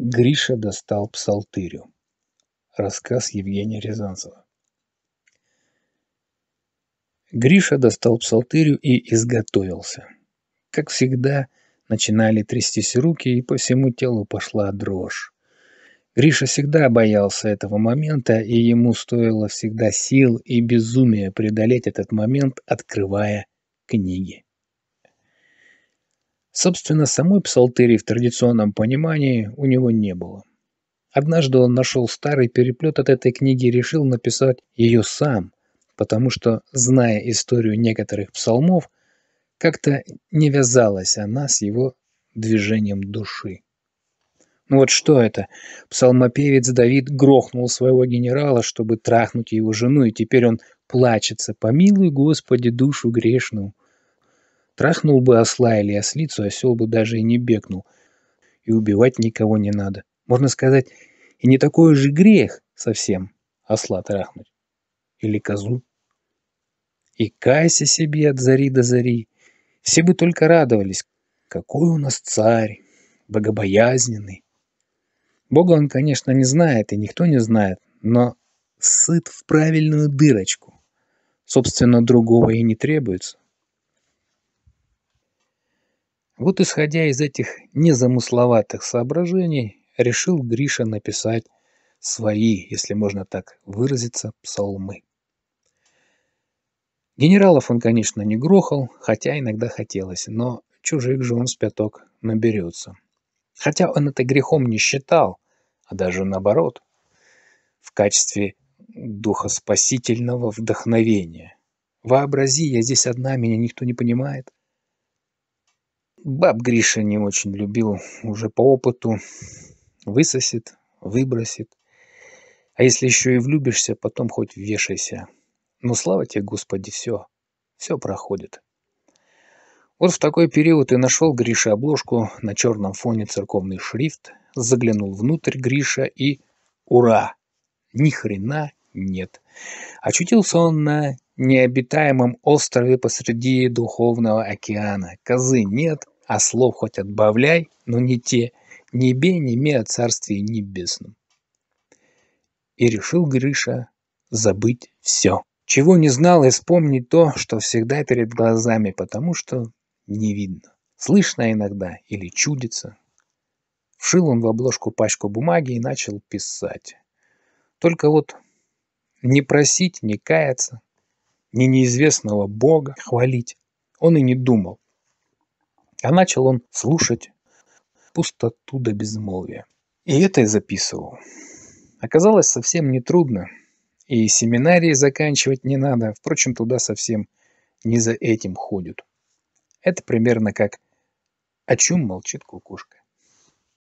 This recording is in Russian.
Гриша достал псалтырю. Рассказ Евгения Рязанцева. Гриша достал псалтырю и изготовился. Как всегда, начинали трястись руки, и по всему телу пошла дрожь. Гриша всегда боялся этого момента, и ему стоило всегда сил и безумия преодолеть этот момент, открывая книги. Собственно, самой псалтыри в традиционном понимании у него не было. Однажды он нашел старый переплет от этой книги и решил написать ее сам, потому что, зная историю некоторых псалмов, как-то не вязалась она с его движением души. Ну вот что это? Псалмопевец Давид грохнул своего генерала, чтобы трахнуть его жену, и теперь он плачется. «Помилуй, Господи, душу грешную». Трахнул бы осла или ослицу, осел бы даже и не бегнул. И убивать никого не надо. Можно сказать, и не такой же грех совсем осла трахнуть. Или козу. И кайся себе от зари до зари. Все бы только радовались. Какой у нас царь, богобоязненный. Бога он, конечно, не знает, и никто не знает, но сыт в правильную дырочку. Собственно, другого и не требуется. Вот исходя из этих незамысловатых соображений, решил Гриша написать свои, если можно так выразиться, псалмы. Генералов он, конечно, не грохал, хотя иногда хотелось, но чужих же он с пяток наберется. Хотя он это грехом не считал, а даже наоборот, в качестве духоспасительного вдохновения. Вообрази, я здесь одна, меня никто не понимает. Баб Гриша не очень любил уже по опыту. Высосет, выбросит. А если еще и влюбишься, потом хоть вешайся. Но ну, слава тебе, Господи, все. Все проходит. Вот в такой период и нашел Гриша обложку на черном фоне церковный шрифт, заглянул внутрь Гриша и... Ура! Ни хрена нет. Очутился он на необитаемом острове посреди духовного океана. Козы нет, а слов хоть отбавляй, но не те. Не бей, не мей о царстве небесном. И решил Гриша забыть все. Чего не знал, и вспомнить то, что всегда перед глазами, потому что не видно. Слышно иногда или чудится. Вшил он в обложку пачку бумаги и начал писать. Только вот не просить, не каяться, ни неизвестного Бога хвалить. Он и не думал. А начал он слушать пустоту до безмолвия. И это и записывал. Оказалось совсем нетрудно. И семинарии заканчивать не надо. Впрочем, туда совсем не за этим ходят. Это примерно как «О чем молчит кукушка?».